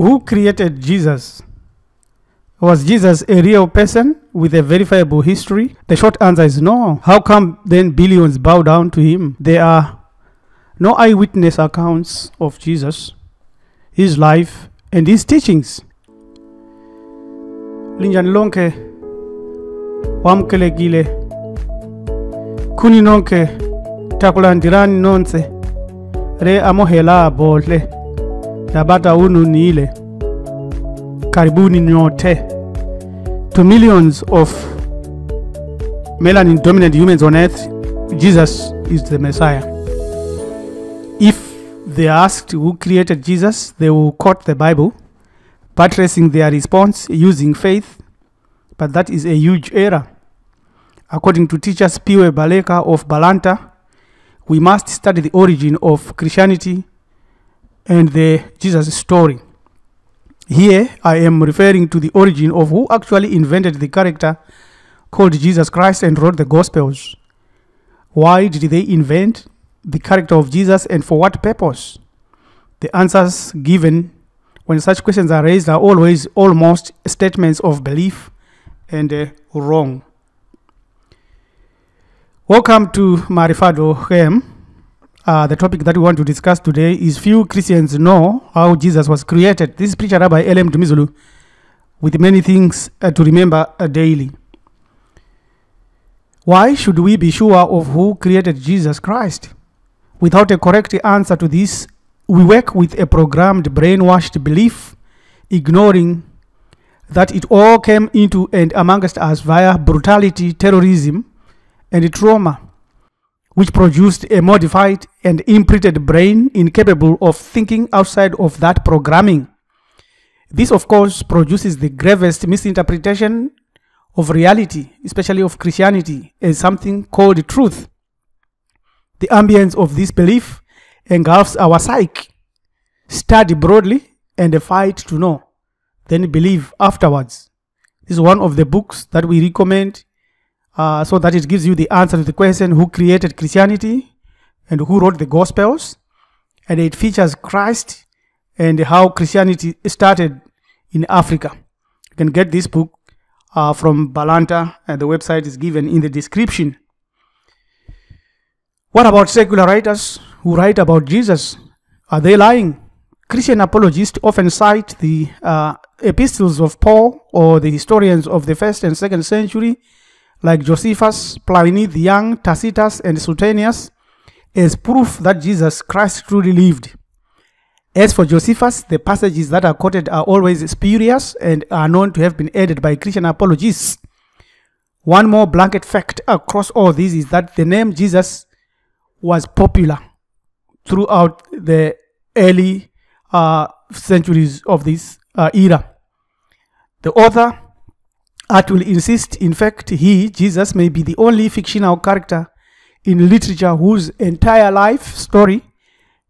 Who created Jesus? Was Jesus a real person with a verifiable history? The short answer is no. How come then billions bow down to him? There are no eyewitness accounts of Jesus, his life, and his teachings. Linjani lonke wamkelekile takulandirani nonse re amohela bodle Tabata unu ni ile karibuni nyote. To millions of melanin dominant humans on earth, Jesus is the Messiah. If they are asked who created Jesus, they will quote the Bible, buttressing their response using faith, but that is a huge error. According to teachers piwe Baleka of Balanta, we must study the origin of Christianity and the Jesus story. Here I am referring to the origin of who actually invented the character called Jesus Christ and wrote the Gospels. Why did they invent the character of Jesus and for what purpose? The answers given when such questions are raised are always almost statements of belief and uh, wrong. Welcome to Marifado Hem. Uh, the topic that we want to discuss today is few Christians know how Jesus was created. This is preacher Rabbi L.M. Dumizulu with many things uh, to remember uh, daily. Why should we be sure of who created Jesus Christ? Without a correct answer to this, we work with a programmed, brainwashed belief, ignoring that it all came into and amongst us via brutality, terrorism, and trauma, which produced a modified and imprinted brain incapable of thinking outside of that programming. This, of course, produces the gravest misinterpretation of reality, especially of Christianity, as something called truth. The ambience of this belief engulfs our psyche. Study broadly and fight to know, then believe afterwards. This is one of the books that we recommend uh, so that it gives you the answer to the question who created Christianity and who wrote the Gospels. And it features Christ and how Christianity started in Africa. You can get this book uh, from Balanta, and the website is given in the description. What about secular writers who write about Jesus? Are they lying? Christian apologists often cite the uh, epistles of Paul or the historians of the first and second century, like Josephus, Pliny the Young, Tacitus, and Suetonius, is proof that Jesus Christ truly lived. As for Josephus, the passages that are quoted are always spurious and are known to have been added by Christian apologists. One more blanket fact across all these is that the name Jesus was popular throughout the early uh, centuries of this uh, era. The author Art will insist, in fact, he, Jesus, may be the only fictional character in literature whose entire life story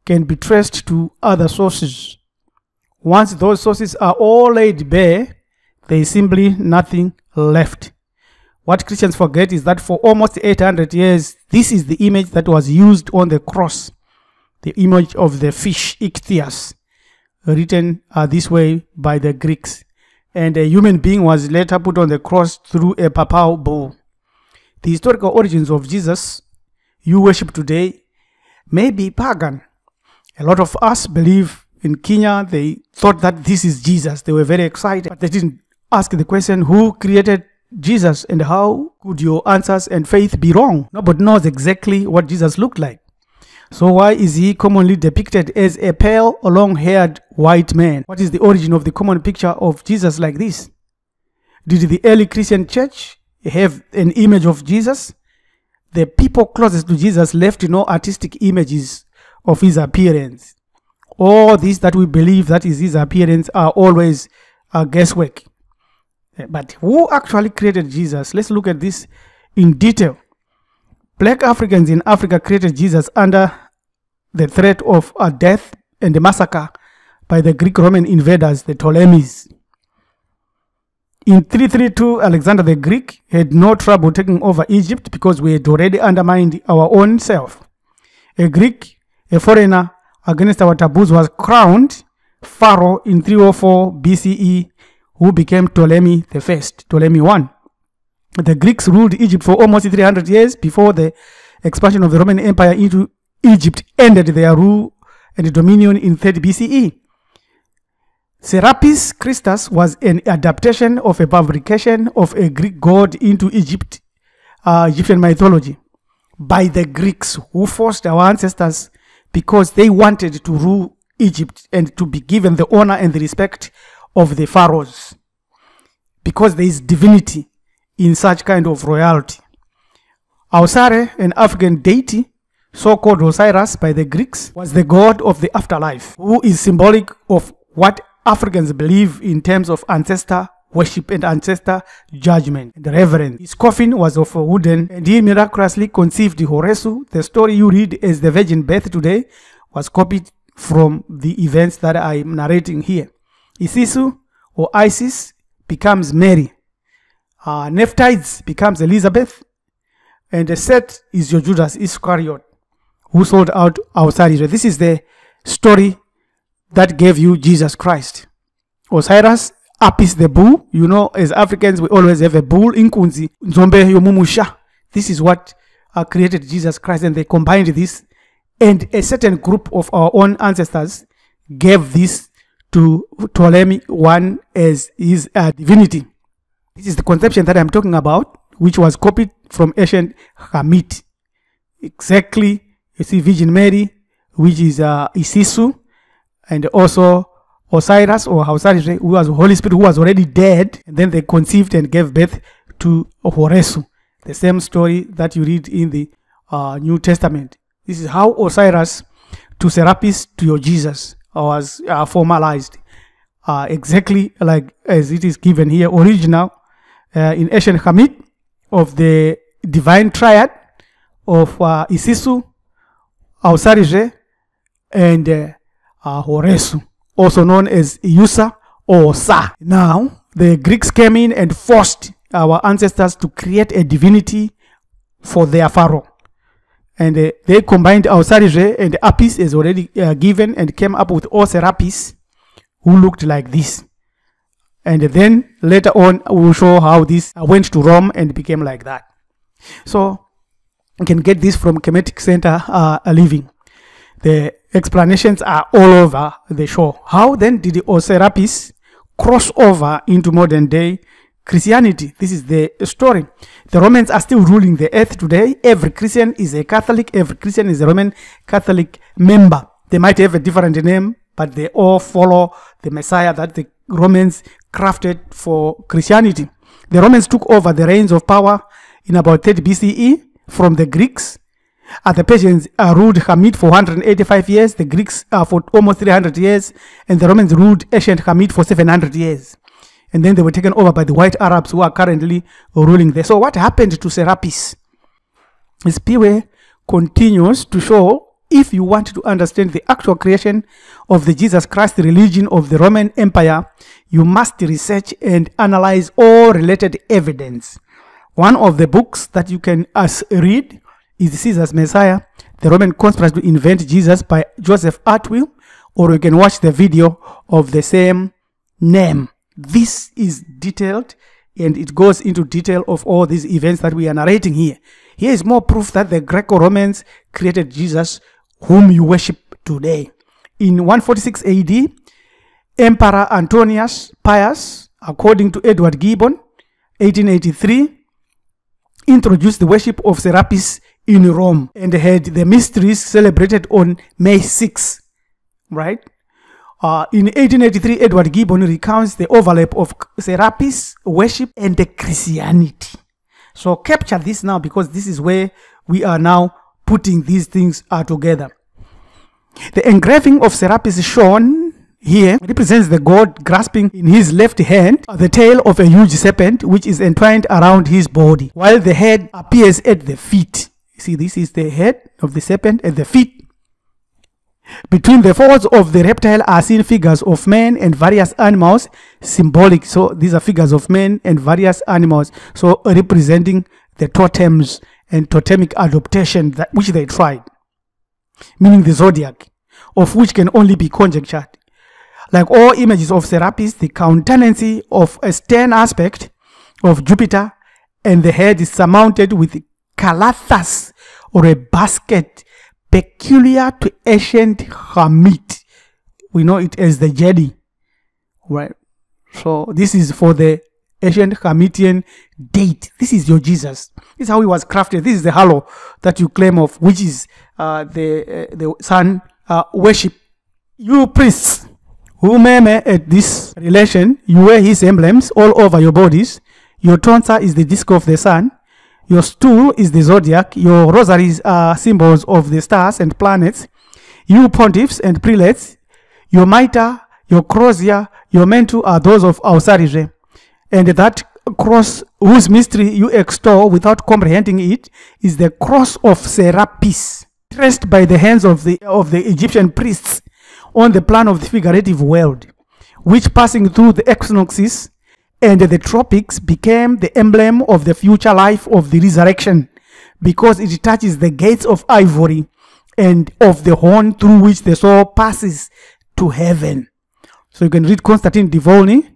can be traced to other sources. Once those sources are all laid bare, there is simply nothing left. What Christians forget is that for almost 800 years, this is the image that was used on the cross the image of the fish ichthyas, written uh, this way by the Greeks. And a human being was later put on the cross through a papal bull. The historical origins of Jesus you worship today may be pagan. A lot of us believe in Kenya, they thought that this is Jesus. They were very excited, but they didn't ask the question, who created Jesus and how could your answers and faith be wrong? Nobody knows exactly what Jesus looked like. So why is he commonly depicted as a pale or long-haired white man? What is the origin of the common picture of Jesus like this? Did the early Christian church have an image of Jesus? the people closest to Jesus left no artistic images of his appearance. All these that we believe that is his appearance are always a guesswork. Eh, but who actually created Jesus? Let's look at this in detail. Black Africans in Africa created Jesus under the threat of a death and a massacre by the Greek Roman invaders, the Ptolemies. In 332, Alexander the Greek had no trouble taking over Egypt because we had already undermined our own self. A Greek, a foreigner, against our taboos was crowned Pharaoh in 304 BCE, who became Ptolemy the First, Ptolemy I. The Greeks ruled Egypt for almost 300 years before the expansion of the Roman Empire into Egypt ended their rule and dominion in 30 BCE. Serapis Christus was an adaptation of a fabrication of a Greek god into Egypt, uh, Egyptian mythology by the Greeks who forced our ancestors because they wanted to rule Egypt and to be given the honor and the respect of the pharaohs because there is divinity in such kind of royalty. Ausare, an African deity, so-called Osiris by the Greeks, was the god of the afterlife, who is symbolic of what Africans believe in terms of ancestor worship and ancestor judgment The reverence. His coffin was of wooden, and he miraculously conceived Horesu. The story you read as the virgin birth today was copied from the events that I am narrating here. Isisu or Isis becomes Mary. Uh, becomes Elizabeth. And the set is your Judas Iscariot, who sold out our Israel. This is the story that gave you Jesus Christ. Osiris Apis the bull, you know, as Africans, we always have a bull, in Kunzi. Nzombe Yomumusha. This is what uh, created Jesus Christ, and they combined this. And a certain group of our own ancestors gave this to Ptolemy one as his uh, divinity. This is the conception that I'm talking about, which was copied from ancient Hamit. Exactly, you see Virgin Mary, which is uh, Isisu, and also Osiris or Osiris, who was Holy Spirit, who was already dead, and then they conceived and gave birth to Horesu. The same story that you read in the uh, New Testament. This is how Osiris to Serapis to your Jesus was uh, formalized, uh, exactly like as it is given here, original uh, in ancient Hamid of the divine triad of uh, Isisu, Osiris, and uh, uh, Horesu, also known as Iusa or Sa. Now, the Greeks came in and forced our ancestors to create a divinity for their pharaoh. And uh, they combined Ausarije and Apis as already uh, given and came up with Oserapis, who looked like this. And then later on, we'll show how this uh, went to Rome and became like that. So you can get this from Kemetic Center uh, Living. The explanations are all over the show. How then did the Oserapis cross over into modern day Christianity? This is the story. The Romans are still ruling the earth today. Every Christian is a Catholic, every Christian is a Roman Catholic member. They might have a different name, but they all follow the Messiah that the Romans crafted for Christianity. The Romans took over the reins of power in about 30 BCE from the Greeks uh, the Persians uh, ruled Hamid for 185 years, the Greeks uh, for almost 300 years, and the Romans ruled ancient Hamid for 700 years. And then they were taken over by the white Arabs who are currently ruling there. So what happened to Serapis? His Piwe continues to show if you want to understand the actual creation of the Jesus Christ religion of the Roman Empire, you must research and analyze all related evidence. One of the books that you can as uh, read is Caesar's Messiah. The Roman conspirators to invent Jesus by Joseph Atwill, or you can watch the video of the same name. This is detailed and it goes into detail of all these events that we are narrating here. Here is more proof that the Greco Romans created Jesus, whom you worship today. In 146 AD, Emperor Antonius Pius, according to Edward Gibbon, 1883, introduced the worship of Serapis in Rome and had the mysteries celebrated on May 6, right? Uh, in 1883, Edward Gibbon recounts the overlap of Serapis worship and the Christianity. So capture this now because this is where we are now putting these things uh, together. The engraving of Serapis shown here represents the god grasping in his left hand uh, the tail of a huge serpent which is entwined around his body, while the head appears at the feet. You see, this is the head of the serpent and the feet. Between the folds of the reptile are seen figures of men and various animals, symbolic. So these are figures of men and various animals, so representing the totems and totemic adaptation that which they tried, meaning the zodiac, of which can only be conjectured. Like all images of Serapis, the countenance of a stern aspect of Jupiter and the head is surmounted with calathas or a basket peculiar to ancient Hamit, We know it as the jelly, right? So this is for the ancient Hamitian date. This is your Jesus. This is how he was crafted. This is the halo that you claim of, which is uh, the uh, the sun uh, worship. You priests who murmur at this relation, you wear his emblems all over your bodies. Your tonsa is the disc of the sun. Your stool is the zodiac, your rosaries are uh, symbols of the stars and planets, you pontiffs and prelates, your mitre, your crozier, your mantle are those of Ausarire, and that cross whose mystery you extol without comprehending it is the cross of Serapis, traced by the hands of the, of the Egyptian priests on the plan of the figurative world, which passing through the equinoxes and the tropics became the emblem of the future life of the resurrection because it touches the gates of ivory and of the horn through which the soul passes to heaven. So you can read Constantine de Volney,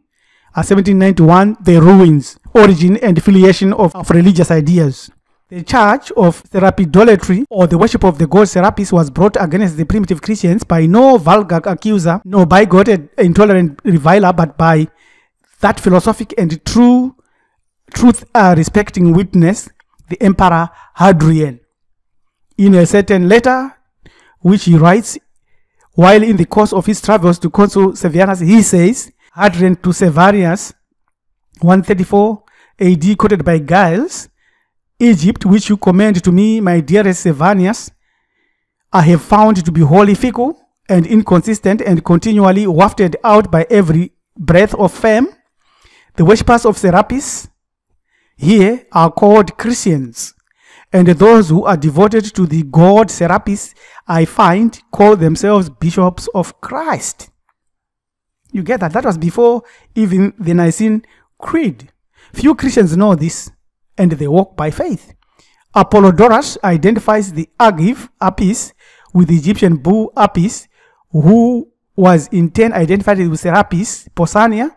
1791, uh, The Ruins, Origin and Affiliation of, of Religious Ideas. The charge of serapidolatry or the worship of the god Serapis was brought against the primitive Christians by no vulgar accuser, no by God an intolerant reviler, but by that philosophic and true truth uh, respecting witness, the Emperor Hadrian. In a certain letter which he writes while in the course of his travels to Consul Severus, he says, Hadrian to Severus, 134 AD, quoted by Giles, Egypt, which you commend to me, my dearest Severus, I have found to be wholly fickle and inconsistent and continually wafted out by every breath of fame the worshippers of Serapis here are called Christians, and those who are devoted to the god Serapis, I find, call themselves bishops of Christ. You get that? That was before even the Nicene Creed. Few Christians know this, and they walk by faith. Apollodorus identifies the Argive Apis with the Egyptian bull Apis, who was in turn identified with Serapis, Pausania,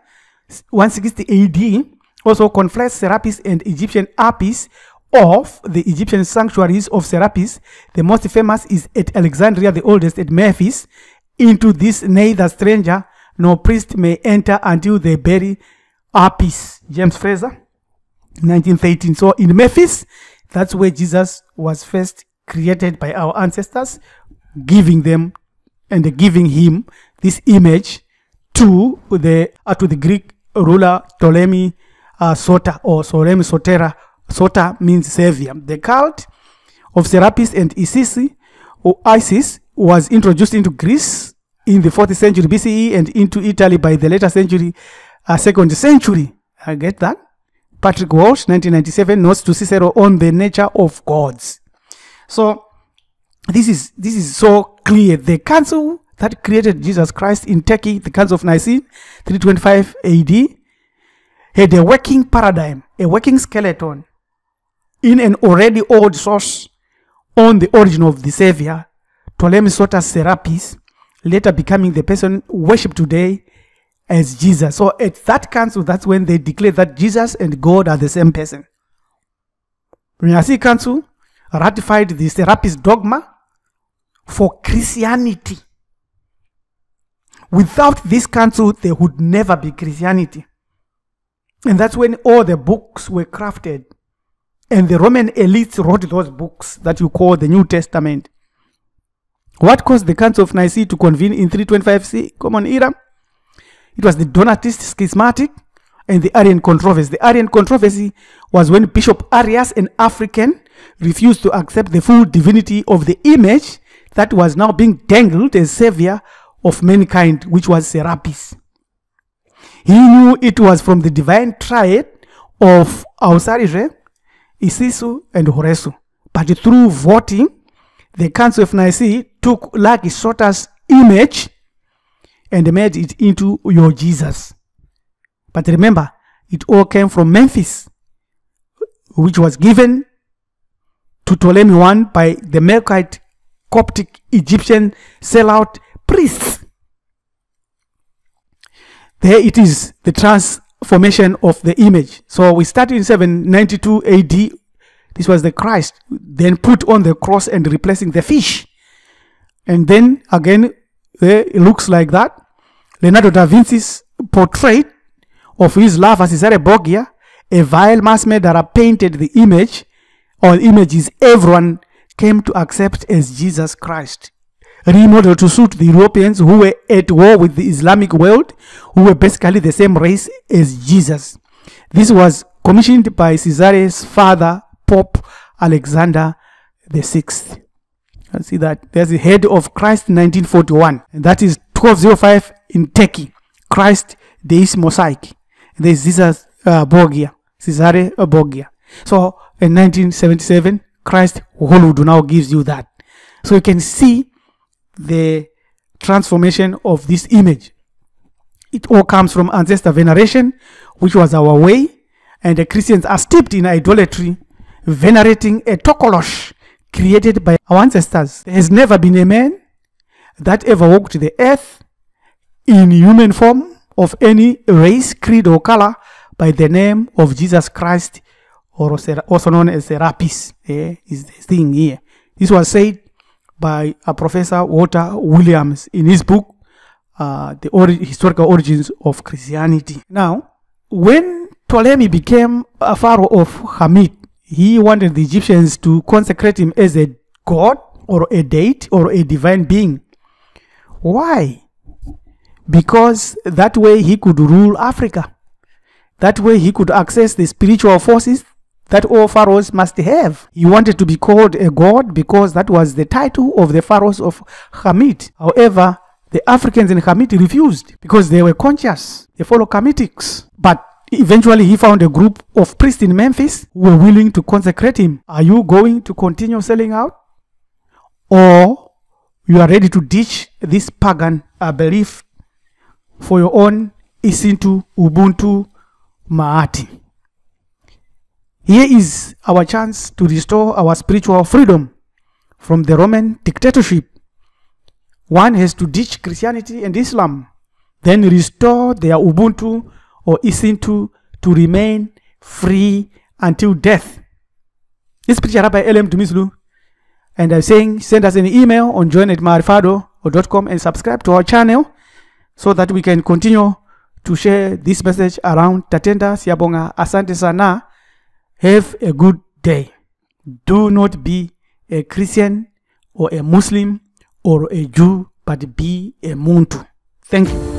160 AD also confronts Serapis and Egyptian Apis of the Egyptian sanctuaries of Serapis. The most famous is at Alexandria, the oldest at Memphis. Into this neither stranger nor priest may enter until they bury Apis. James Fraser, 1913. So in Memphis, that's where Jesus was first created by our ancestors, giving them and giving him this image to the uh, to the Greek ruler Ptolemy uh, Sota or Ptolemy Sotera. Sota means savior. The cult of Serapis and Isisi or Isis was introduced into Greece in the 4th century BCE and into Italy by the later century, uh, second century. I get that. Patrick Walsh, 1997, notes to Cicero on the nature of gods. So this is this is so clear. The council that created Jesus Christ in Turkey, the Council of Nicene, 325 AD, had a working paradigm, a working skeleton in an already old source on the origin of the Savior, Ptolemy Soter Serapis, later becoming the person worshipped today as Jesus. So at that council, that's when they declared that Jesus and God are the same person. Renasi Council ratified the Serapis dogma for Christianity Without this council, there would never be Christianity. And that's when all the books were crafted. And the Roman elites wrote those books that you call the New Testament. What caused the Council of Nicaea to convene in 325 C Come on, Era? It was the Donatist schismatic and the Arian controversy. The Arian controversy was when Bishop Arius, an African, refused to accept the full divinity of the image that was now being dangled as savior of mankind, which was Serapis. He knew it was from the divine triad of Ausarire, Isisu, and Horesu. But through voting, the Council of Nicaea took Lakisota's image and made it into your Jesus. But remember, it all came from Memphis, which was given to Ptolemy I by the Melkite Coptic Egyptian sellout priests. There it is, the transformation of the image. So we started in 792 AD. This was the Christ, then put on the cross and replacing the fish. And then again, eh, it looks like that. Leonardo da Vinci's portrait of his love as Cesare Borgia, a vile mass murderer painted the image all images everyone came to accept as Jesus Christ remodeled to suit the Europeans who were at war with the Islamic world, who were basically the same race as Jesus. This was commissioned by Caesar's father, Pope Alexander the Sixth. I see that there's the head of Christ 1941, and that is 1205 in Turkey. Christ Deis Mosaic. There's Jesus uh, Borgia, Cesare Borgia. So in 1977, Christ Hollywood now gives you that. So you can see the transformation of this image. It all comes from ancestor veneration, which was our way, and the Christians are steeped in idolatry, venerating a tokolosh created by our ancestors. There has never been a man that ever walked the earth in human form of any race, creed, or color by the name of Jesus Christ, or also known as Serapis, yeah, is the thing here. This was said by a uh, Professor Walter Williams in his book, uh, The Ori- Historical Origins of Christianity. Now, when Ptolemy became a pharaoh of Hamid, he wanted the Egyptians to consecrate him as a god or a deity or a divine being. Why? Because that way he could rule Africa. That way he could access the spiritual forces that all pharaohs must have. He wanted to be called a god because that was the title of the pharaohs of Hamit. However, the Africans in Hamit refused because they were conscious. They follow Hamitics. But eventually he found a group of priests in Memphis who were willing to consecrate him. Are you going to continue selling out? Or you are ready to ditch this pagan belief for your own Isintu, Ubuntu, Maati? Here is our chance to restore our spiritual freedom from the Roman dictatorship. One has to ditch Christianity and Islam, then restore their Ubuntu or Isintu to remain free until death. This preacher Rabbi L.M. Dumislu, and I'm saying send us an email on join at marifado.com and subscribe to our channel so that we can continue to share this message around Tatenda Siabonga. Asante sana. Have a good day. Do not be a Christian or a Muslim or a Jew, but be a Muntu. Thank you.